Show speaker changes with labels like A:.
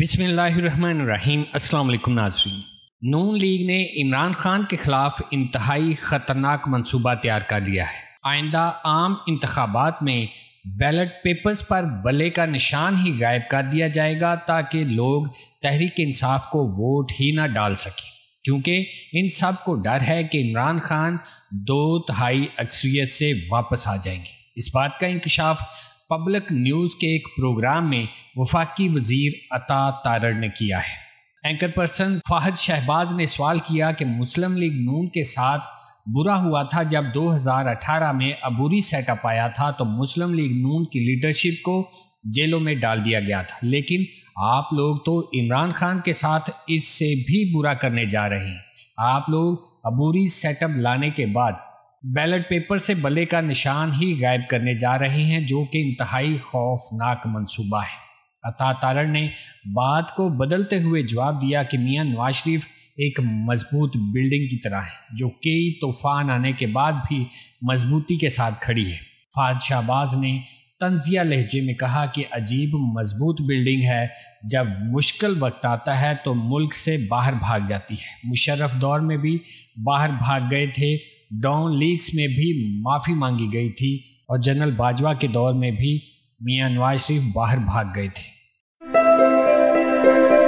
A: बिसमीम अल्लाम नाजरीन नून लीग ने इमरान खान के खिलाफ इंतहाई ख़तरनाक मनसूबा तैयार कर लिया है आइंदा आम इंतबात में बैलेट पेपर्स पर बल्ले का निशान ही गायब कर दिया जाएगा ताकि लोग तहरीक इंसाफ को वोट ही ना डाल सकें क्योंकि इन सब को डर है कि इमरान खान दो तहाई अक्सरियत से वापस आ जाएंगे इस बात का इंकशाफ पब्लिक न्यूज़ के एक प्रोग्राम में वफाकी वजीर अता तारड़ ने किया है एंकर पर्सन फाहद शहबाज ने सवाल किया कि मुस्लिम लीग नून के साथ बुरा हुआ था जब 2018 में अबूरी सेटअप आया था तो मुस्लिम लीग नून की लीडरशिप को जेलों में डाल दिया गया था लेकिन आप लोग तो इमरान खान के साथ इससे भी बुरा करने जा रहे हैं आप लोग अबूरी सेटअप लाने के बाद बैलेट पेपर से बले का निशान ही गायब करने जा रहे हैं जो कि इंतहाई खौफनाक मंसूबा है अता तारण ने बात को बदलते हुए जवाब दिया कि मियाँ नवाज शरीफ एक मजबूत बिल्डिंग की तरह है जो कई तूफान आने के बाद भी मजबूती के साथ खड़ी है फाद शाहबाज ने तंजिया लहजे में कहा कि अजीब मजबूत बिल्डिंग है जब मुश्किल वक्त आता है तो मुल्क से बाहर भाग जाती है मुशर्रफ दौर में भी बाहर भाग गए थे डॉन लीक्स में भी माफ़ी मांगी गई थी और जनरल बाजवा के दौर में भी मियाँ नवाज शरीफ बाहर भाग गए थे